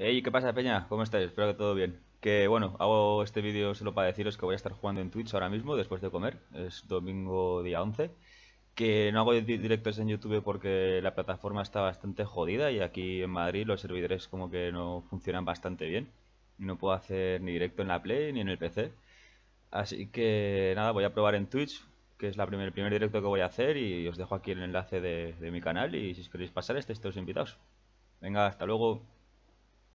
Hey, ¿qué pasa Peña? ¿Cómo estáis? Espero que todo bien. Que bueno, hago este vídeo solo para deciros que voy a estar jugando en Twitch ahora mismo, después de comer. Es domingo día 11. Que no hago directos en YouTube porque la plataforma está bastante jodida y aquí en Madrid los servidores como que no funcionan bastante bien. No puedo hacer ni directo en la Play ni en el PC. Así que nada, voy a probar en Twitch, que es la primer, el primer directo que voy a hacer y os dejo aquí el enlace de, de mi canal y si os queréis pasar este, estáis todos invitados. Venga, hasta luego.